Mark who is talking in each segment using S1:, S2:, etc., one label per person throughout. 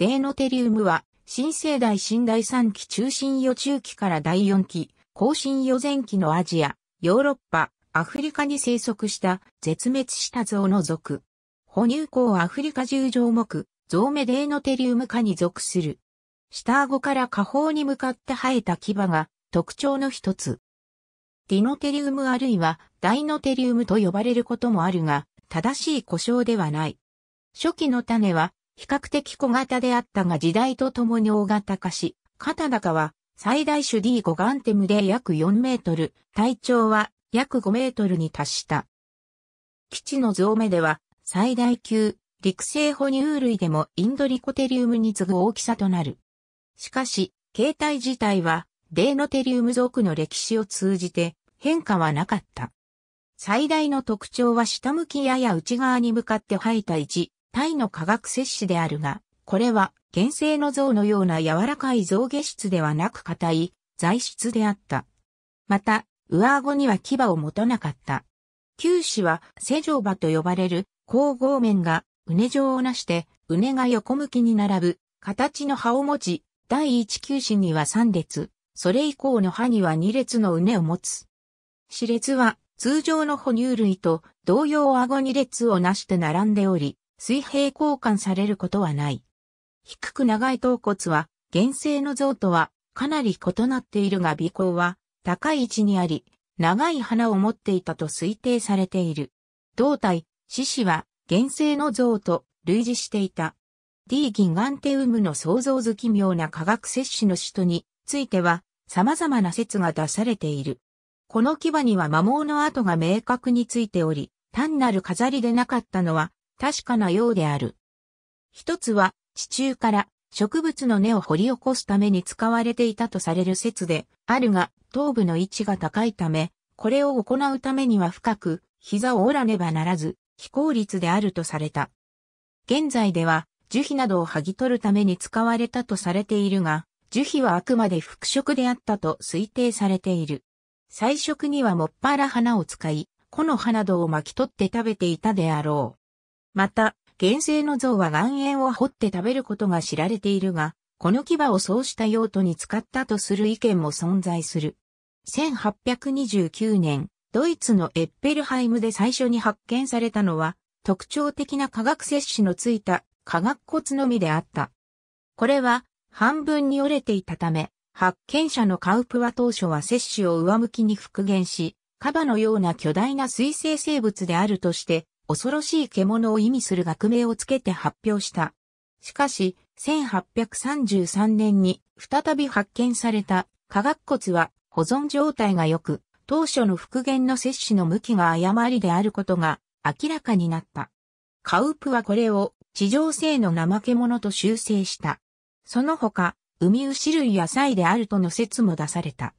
S1: デーノテリウムは、新生代新第三期中心予中期から第四期、後進予前期のアジア、ヨーロッパ、アフリカに生息した絶滅した象の属。哺乳綱アフリカ十条目、ゾウメデーノテリウム科に属する。下顎から下方に向かって生えた牙が特徴の一つ。ディノテリウムあるいはダイノテリウムと呼ばれることもあるが、正しい呼称ではない。初期の種は比較的小型であったが時代とともに大型化し、肩高は最大種 D5 ガンテムで約4メートル、体長は約5メートルに達した。基地のゾ目では最大級、陸生哺乳類でもインドリコテリウムに次ぐ大きさとなる。しかし、形態自体はデーノテリウム属の歴史を通じて変化はなかった。最大の特徴は下向きやや内側に向かって吐いた位置。タイの化学摂取であるが、これは原生の像のような柔らかい象牙質ではなく硬い材質であった。また、上顎には牙を持たなかった。九死は、セジョバと呼ばれる、高合面が、うね状をなして、うねが横向きに並ぶ、形の葉を持ち、第一九死には3列、それ以降の歯には2列のうねを持つ。歯列は、通常の哺乳類と同様顎2列をなして並んでおり、水平交換されることはない。低く長い頭骨は、原生の像とはかなり異なっているが鼻孔は高い位置にあり、長い花を持っていたと推定されている。胴体、獅子は原生の像と類似していた。D ギガンテウムの創造図奇妙な化学摂取の使途については様々な説が出されている。この牙には摩耗の跡が明確についており、単なる飾りでなかったのは確かなようである。一つは、地中から植物の根を掘り起こすために使われていたとされる説で、あるが、頭部の位置が高いため、これを行うためには深く、膝を折らねばならず、非効率であるとされた。現在では、樹皮などを剥ぎ取るために使われたとされているが、樹皮はあくまで復職であったと推定されている。最初にはもっぱら花を使い、木の葉などを巻き取って食べていたであろう。また、原生の像は岩塩を掘って食べることが知られているが、この牙をそうした用途に使ったとする意見も存在する。1829年、ドイツのエッペルハイムで最初に発見されたのは、特徴的な化学摂取のついた化学骨のみであった。これは、半分に折れていたため、発見者のカウプは当初は摂取を上向きに復元し、カバのような巨大な水生生物であるとして、恐ろしい獣を意味する学名をつけて発表した。しかし、1833年に再び発見された化学骨は保存状態が良く、当初の復元の摂取の向きが誤りであることが明らかになった。カウプはこれを地上性の怠け者と修正した。その他、ウミウシ類野菜であるとの説も出された。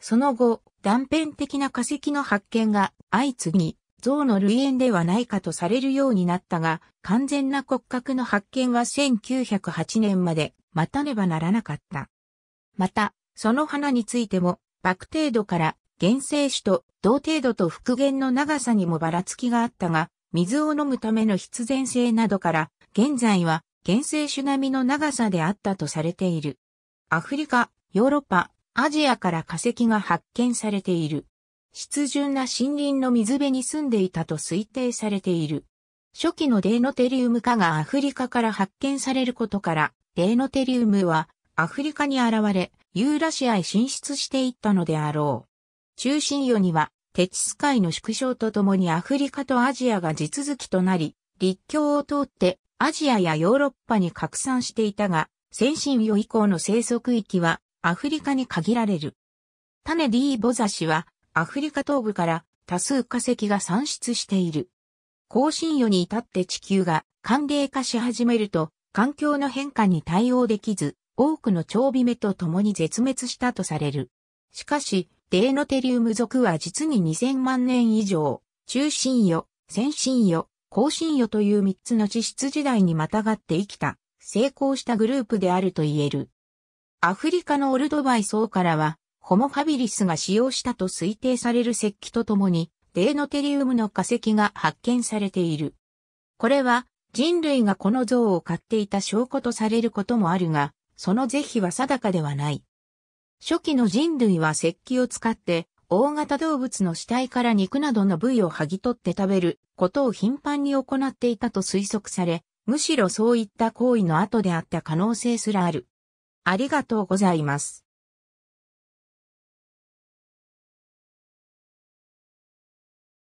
S1: その後、断片的な化石の発見が相次ぎ、像の類縁ではないかとされるようになったが、完全な骨格の発見は1908年まで待たねばならなかった。また、その花についても、ク程度から原生種と同程度と復元の長さにもばらつきがあったが、水を飲むための必然性などから、現在は原生種並みの長さであったとされている。アフリカ、ヨーロッパ、アジアから化石が発見されている。湿潤な森林の水辺に住んでいたと推定されている。初期のデーノテリウム化がアフリカから発見されることから、デーノテリウムはアフリカに現れ、ユーラシアへ進出していったのであろう。中心世には、テチス海の縮小とともにアフリカとアジアが地続きとなり、立教を通ってアジアやヨーロッパに拡散していたが、先進世以降の生息域はアフリカに限られる。種 D ボザ氏はアフリカ東部から多数化石が産出している。高深夜に至って地球が寒冷化し始めると、環境の変化に対応できず、多くの長尾目と共に絶滅したとされる。しかし、デーノテリウム属は実に2000万年以上、中心夜、先進夜、高深夜という3つの地質時代にまたがって生きた、成功したグループであると言える。アフリカのオルドバイ層からは、ホモ・ファビリスが使用したと推定される石器とともに、デーノテリウムの化石が発見されている。これは、人類がこの像を買っていた証拠とされることもあるが、その是非は定かではない。初期の人類は石器を使って、大型動物の死体から肉などの部位を剥ぎ取って食べることを頻繁に行っていたと推測され、むしろそういった行為の後であった可能性すらある。ありがとうございます。